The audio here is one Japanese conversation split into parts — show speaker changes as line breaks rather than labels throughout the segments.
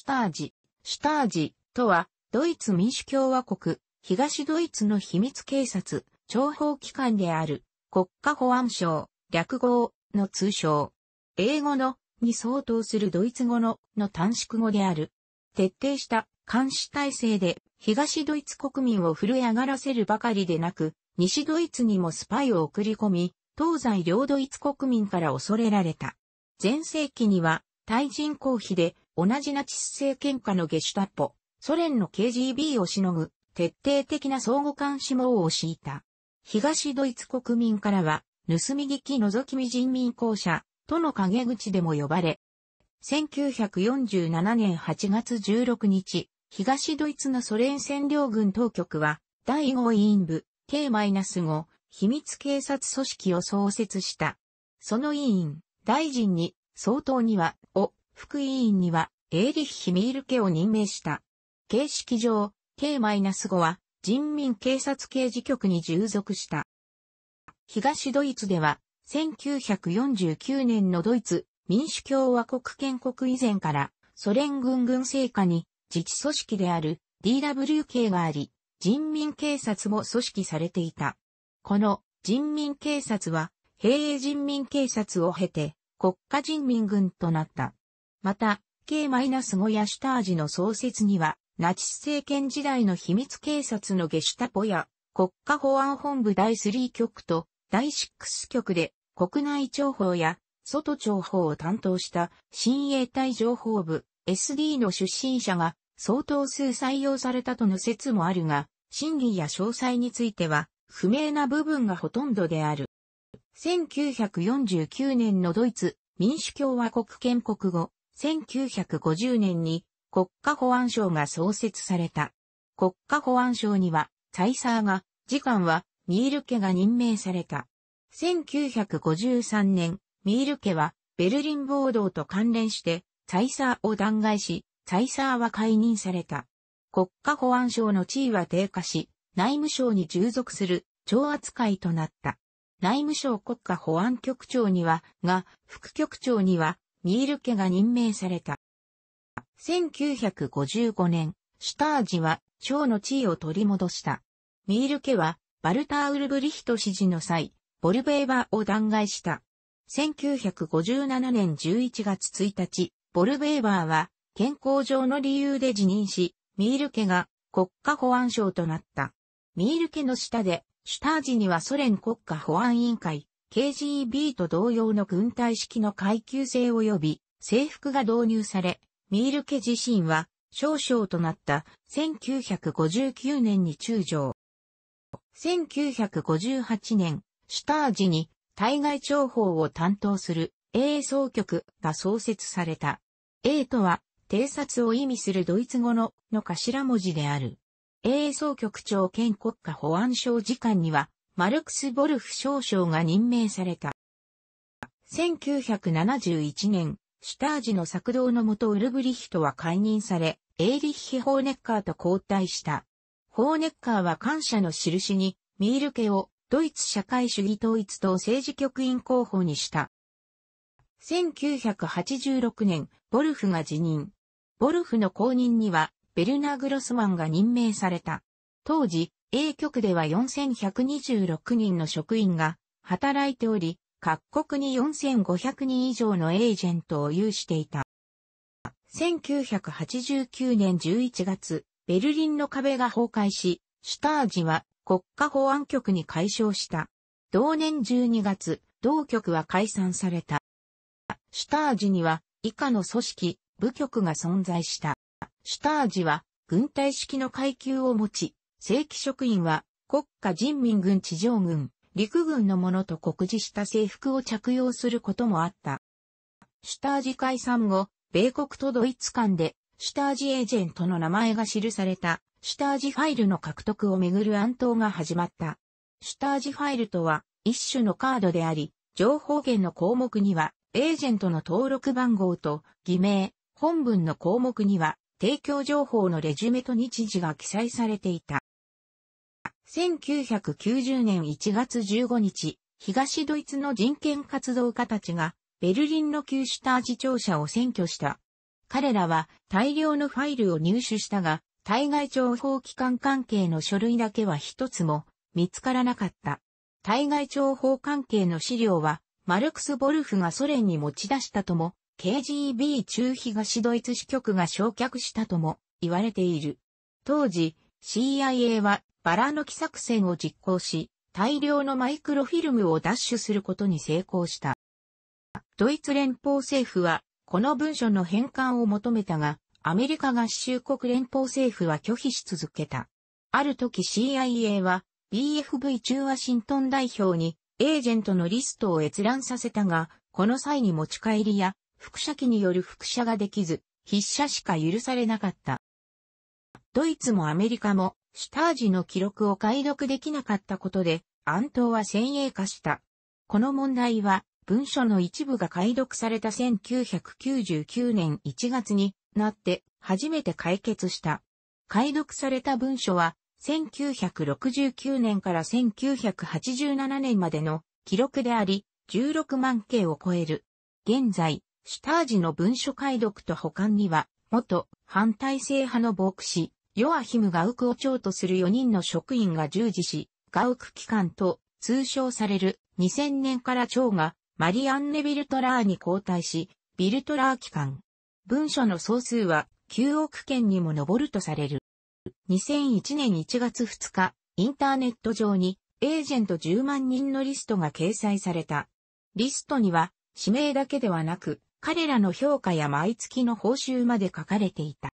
シュタージ。シュタージとは、ドイツ民主共和国、東ドイツの秘密警察、諜報機関である、国家保安省、略号の通称。英語のに相当するドイツ語のの短縮語である。徹底した監視体制で東ドイツ国民を震え上がらせるばかりでなく、西ドイツにもスパイを送り込み、東西両ドイツ国民から恐れられた。前世紀には対人公費で同じナチス政権下のゲシュタポ、ソ連の KGB をしのぐ、徹底的な相互監視網を敷いた。東ドイツ国民からは、盗み聞き覗き見人民公社、との陰口でも呼ばれ、1947年8月16日、東ドイツのソ連占領軍当局は、第5委員部、K-5、秘密警察組織を創設した。その委員、大臣に、総統には、を、副委員には、エーリッヒ・ミール家を任命した。形式上、K-5 は、人民警察刑事局に従属した。東ドイツでは、1949年のドイツ民主共和国建国以前から、ソ連軍軍政下に自治組織である DWK があり、人民警察も組織されていた。この人民警察は、平営人民警察を経て、国家人民軍となった。また、K-5 やシュタージの創設には、ナチス政権時代の秘密警察のゲシュタポや、国家保安本部第3局と第6局で、国内情報や外情報を担当した新衛隊情報部 SD の出身者が相当数採用されたとの説もあるが、真偽や詳細については不明な部分がほとんどである。1949年のドイツ民主共和国建国後、1950年に国家保安省が創設された。国家保安省には、サイサーが、次官は、ミール家が任命された。1953年、ミール家は、ベルリン暴動と関連して、サイサーを弾劾し、サイサーは解任された。国家保安省の地位は低下し、内務省に従属する、超扱いとなった。内務省国家保安局長には、が、副局長には、ミール家が任命された。1955年、シュタージは、長の地位を取り戻した。ミール家は、バルター・ウルブリヒト支持の際、ボルベーバーを弾劾した。1957年11月1日、ボルベーバーは、健康上の理由で辞任し、ミール家が国家保安省となった。ミール家の下で、シュタージにはソ連国家保安委員会、KGB と同様の軍隊式の階級制及び制服が導入され、ミール家自身は少将となった1959年に中将。1958年、シュタージに対外情報を担当する A 総局が創設された。A とは偵察を意味するドイツ語のの頭文字である。A 総局長兼国家保安省次官にはマルクス・ボルフ少将が任命された。1971年、シュタージの作動のもとウルブリヒトは解任され、エーリッヒ・ホーネッカーと交代した。ホーネッカーは感謝の印に、ミール家をドイツ社会主義統一党政治局員候補にした。1986年、ボルフが辞任。ボルフの後任には、ベルナー・グロスマンが任命された。当時、A 局では4126人の職員が働いており、各国に4500人以上のエージェントを有していた。1989年11月、ベルリンの壁が崩壊し、シュタージは国家保安局に解消した。同年12月、同局は解散された。シュタージには以下の組織、部局が存在した。シュタージは軍隊式の階級を持ち、正規職員は国家人民軍地上軍、陸軍のものと告示した制服を着用することもあった。シュタージ解散後、米国とドイツ間で、シュタージエージェントの名前が記された、シュタージファイルの獲得をめぐる暗闘が始まった。シュタージファイルとは、一種のカードであり、情報源の項目には、エージェントの登録番号と、偽名、本文の項目には、提供情報のレジュメと日時が記載されていた。1990年1月15日、東ドイツの人権活動家たちが、ベルリンの旧シュタージ庁舎を占拠した。彼らは大量のファイルを入手したが、対外情報機関関係の書類だけは一つも見つからなかった。対外情報関係の資料は、マルクス・ボルフがソ連に持ち出したとも、KGB 中東ドイツ支局が焼却したとも言われている。当時、CIA はバラの木作戦を実行し、大量のマイクロフィルムを奪取することに成功した。ドイツ連邦政府は、この文書の返還を求めたが、アメリカ合衆国連邦政府は拒否し続けた。ある時 CIA は BFV 中ワシントン代表にエージェントのリストを閲覧させたが、この際に持ち帰りや副写機による副写ができず、筆写しか許されなかった。ドイツもアメリカもシュタージの記録を解読できなかったことで、暗闘は先鋭化した。この問題は、文書の一部が解読された1999年1月になって初めて解決した。解読された文書は、1969年から1987年までの記録であり、16万件を超える。現在、シュタージの文書解読と保管には、元反体制派の牧師、ヨアヒム・ガウクを長とする4人の職員が従事し、ガウク機関と通称される2000年から長がマリアンネ・ビルトラーに交代し、ビルトラー機関。文書の総数は9億件にも上るとされる。2001年1月2日、インターネット上にエージェント10万人のリストが掲載された。リストには指名だけではなく、彼らの評価や毎月の報酬まで書かれていた。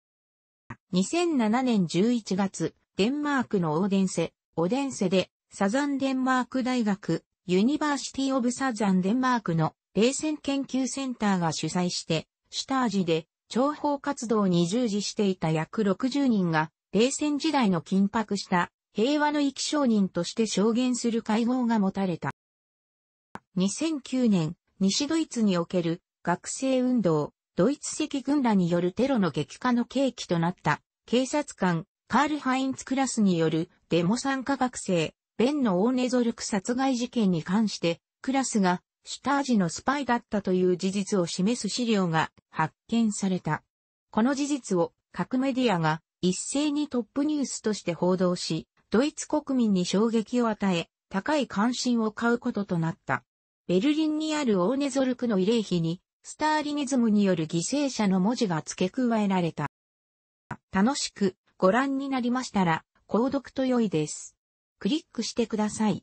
2007年11月、デンマークのオーデンセ、オデンセで、サザンデンマーク大学、ユニバーシティオブサザンデンマークの冷戦研究センターが主催して、シュタージで諜報活動に従事していた約60人が、冷戦時代の緊迫した平和の意気承人として証言する会合が持たれた。2009年、西ドイツにおける学生運動、ドイツ赤軍らによるテロの激化の契機となった警察官カール・ハインツクラスによるデモ参加学生ベンのオーネゾルク殺害事件に関してクラスがシュタージのスパイだったという事実を示す資料が発見された。この事実を各メディアが一斉にトップニュースとして報道し、ドイツ国民に衝撃を与え、高い関心を買うこととなった。ベルリンにあるオーネゾルクの慰霊碑にスターリニズムによる犠牲者の文字が付け加えられた。楽しくご覧になりましたら、購読と良いです。クリックしてください。